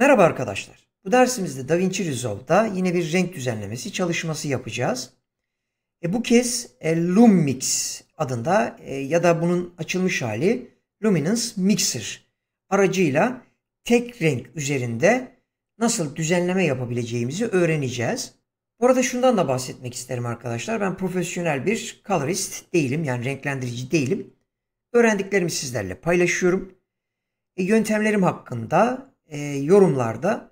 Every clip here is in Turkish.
Merhaba arkadaşlar. Bu dersimizde DaVinci Resolve'da yine bir renk düzenlemesi çalışması yapacağız. E, bu kez e, Lummix adında e, ya da bunun açılmış hali Luminance Mixer aracıyla tek renk üzerinde nasıl düzenleme yapabileceğimizi öğreneceğiz. Bu arada şundan da bahsetmek isterim arkadaşlar. Ben profesyonel bir colorist değilim. Yani renklendirici değilim. Öğrendiklerimi sizlerle paylaşıyorum. E, yöntemlerim hakkında e, yorumlarda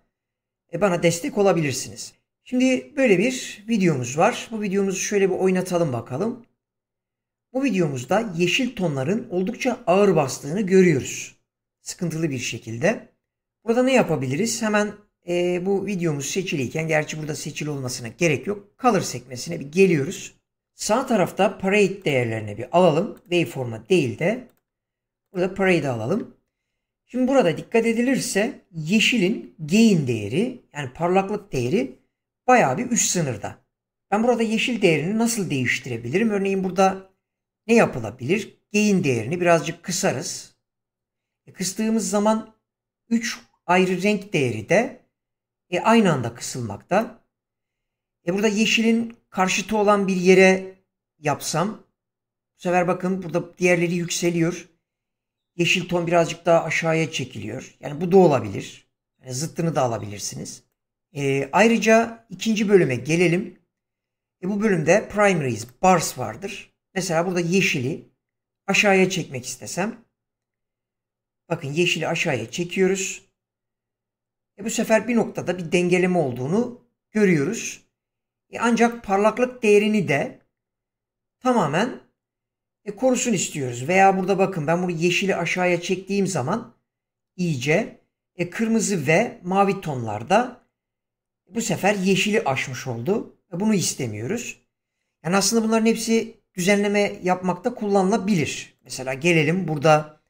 e, bana destek olabilirsiniz. Şimdi böyle bir videomuz var. Bu videomuzu şöyle bir oynatalım bakalım. Bu videomuzda yeşil tonların oldukça ağır bastığını görüyoruz. Sıkıntılı bir şekilde. Burada ne yapabiliriz? Hemen e, bu videomuz seçiliyken, gerçi burada seçili olmasına gerek yok. Color sekmesine bir geliyoruz. Sağ tarafta parade değerlerine bir alalım. Waveform'a değil de burada parade'i alalım. Şimdi burada dikkat edilirse yeşilin gain değeri yani parlaklık değeri bayağı bir üst sınırda. Ben burada yeşil değerini nasıl değiştirebilirim? Örneğin burada ne yapılabilir? Gain değerini birazcık kısarız. E, kıstığımız zaman 3 ayrı renk değeri de e, aynı anda kısılmakta. E, burada yeşilin karşıtı olan bir yere yapsam bu sefer bakın burada diğerleri yükseliyor yeşil ton birazcık daha aşağıya çekiliyor. Yani bu da olabilir. Yani zıttını da alabilirsiniz. E, ayrıca ikinci bölüme gelelim. E, bu bölümde primaries, bars vardır. Mesela burada yeşili aşağıya çekmek istesem. Bakın yeşili aşağıya çekiyoruz. E, bu sefer bir noktada bir dengeleme olduğunu görüyoruz. E, ancak parlaklık değerini de tamamen e, korusun istiyoruz. Veya burada bakın ben bunu yeşili aşağıya çektiğim zaman iyice e, kırmızı ve mavi tonlarda bu sefer yeşili aşmış oldu. E, bunu istemiyoruz. Yani aslında bunların hepsi düzenleme yapmakta kullanılabilir. Mesela gelelim burada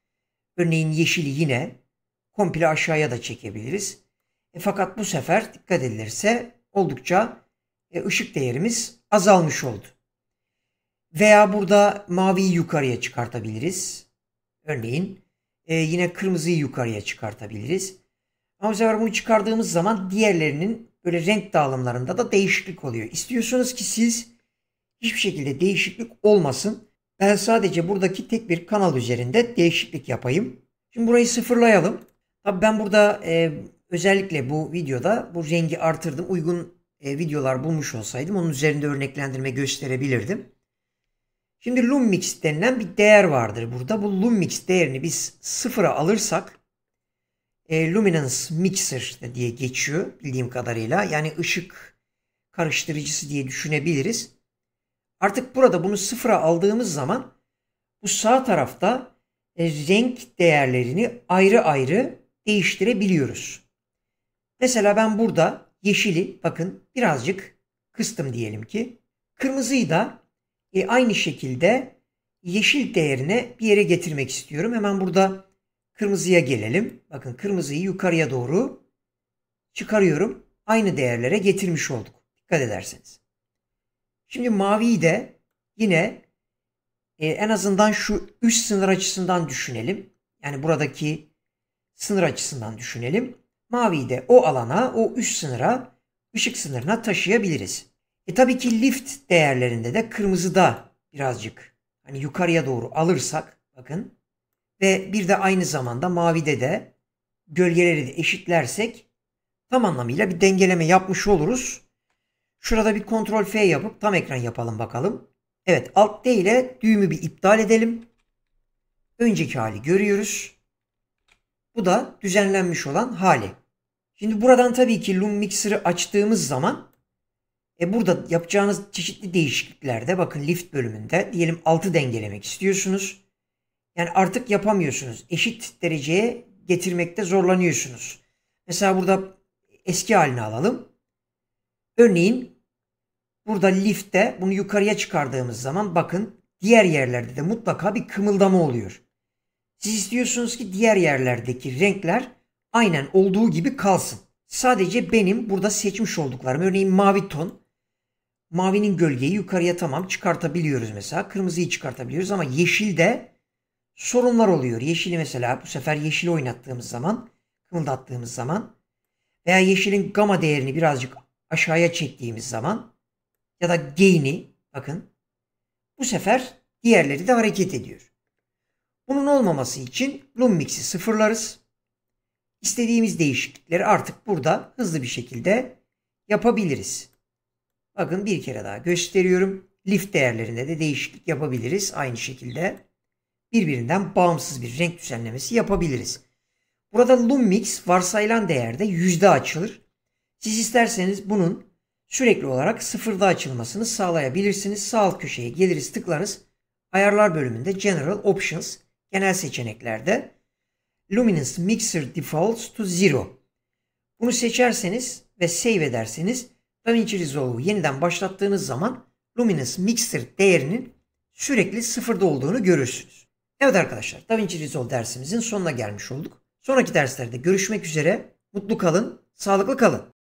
örneğin yeşili yine komple aşağıya da çekebiliriz. E, fakat bu sefer dikkat edilirse oldukça e, ışık değerimiz azalmış oldu. Veya burada maviyi yukarıya çıkartabiliriz. Örneğin e, yine kırmızıyı yukarıya çıkartabiliriz. Ama bu sefer bunu çıkardığımız zaman diğerlerinin böyle renk dağılımlarında da değişiklik oluyor. İstiyorsunuz ki siz hiçbir şekilde değişiklik olmasın. Ben sadece buradaki tek bir kanal üzerinde değişiklik yapayım. Şimdi burayı sıfırlayalım. Tabii ben burada e, özellikle bu videoda bu rengi artırdım. Uygun e, videolar bulmuş olsaydım onun üzerinde örneklendirme gösterebilirdim. Şimdi lummix denilen bir değer vardır burada. Bu lummix değerini biz sıfıra alırsak e, luminance mixer diye geçiyor bildiğim kadarıyla. Yani ışık karıştırıcısı diye düşünebiliriz. Artık burada bunu sıfıra aldığımız zaman bu sağ tarafta e, renk değerlerini ayrı ayrı değiştirebiliyoruz. Mesela ben burada yeşili bakın birazcık kıstım diyelim ki. Kırmızıyı da e, aynı şekilde yeşil değerine bir yere getirmek istiyorum. Hemen burada kırmızıya gelelim. Bakın kırmızıyı yukarıya doğru çıkarıyorum. Aynı değerlere getirmiş olduk. Dikkat ederseniz. Şimdi maviyi de yine e, en azından şu üst sınır açısından düşünelim. Yani buradaki sınır açısından düşünelim. Maviyi de o alana, o üst sınıra, ışık sınırına taşıyabiliriz. E tabii ki lift değerlerinde de kırmızıda birazcık hani yukarıya doğru alırsak bakın ve bir de aynı zamanda mavide de gölgeleri de eşitlersek tam anlamıyla bir dengeleme yapmış oluruz. Şurada bir kontrol F yapıp tam ekran yapalım bakalım. Evet alt D ile düğümü bir iptal edelim. Önceki hali görüyoruz. Bu da düzenlenmiş olan hali. Şimdi buradan tabii ki Loom Mixer'ı açtığımız zaman e burada yapacağınız çeşitli değişikliklerde bakın lift bölümünde diyelim 6 dengelemek istiyorsunuz. Yani artık yapamıyorsunuz. Eşit dereceye getirmekte zorlanıyorsunuz. Mesela burada eski halini alalım. Örneğin burada lifte bunu yukarıya çıkardığımız zaman bakın diğer yerlerde de mutlaka bir kımıldama oluyor. Siz istiyorsunuz ki diğer yerlerdeki renkler aynen olduğu gibi kalsın. Sadece benim burada seçmiş olduklarım örneğin mavi ton Mavinin gölgeyi yukarıya tamam çıkartabiliyoruz mesela. Kırmızıyı çıkartabiliyoruz ama yeşilde sorunlar oluyor. Yeşili mesela bu sefer yeşil oynattığımız zaman, kımıldattığımız zaman veya yeşilin gama değerini birazcık aşağıya çektiğimiz zaman ya da gain'i bakın bu sefer diğerleri de hareket ediyor. Bunun olmaması için Lummix'i sıfırlarız. İstediğimiz değişiklikleri artık burada hızlı bir şekilde yapabiliriz. Bakın bir kere daha gösteriyorum. Lift değerlerinde de değişiklik yapabiliriz. Aynı şekilde birbirinden bağımsız bir renk düzenlemesi yapabiliriz. Burada Lummix varsayılan değerde yüzde açılır. Siz isterseniz bunun sürekli olarak sıfırda açılmasını sağlayabilirsiniz. Sağ alt köşeye geliriz tıklarız. Ayarlar bölümünde General Options genel seçeneklerde Luminance Mixer Defaults to Zero. Bunu seçerseniz ve save ederseniz da Vinci Resolve'u yeniden başlattığınız zaman Luminous Mixer değerinin sürekli sıfırda olduğunu görürsünüz. Evet arkadaşlar DaVinci Resolve dersimizin sonuna gelmiş olduk. Sonraki derslerde görüşmek üzere. Mutlu kalın, sağlıklı kalın.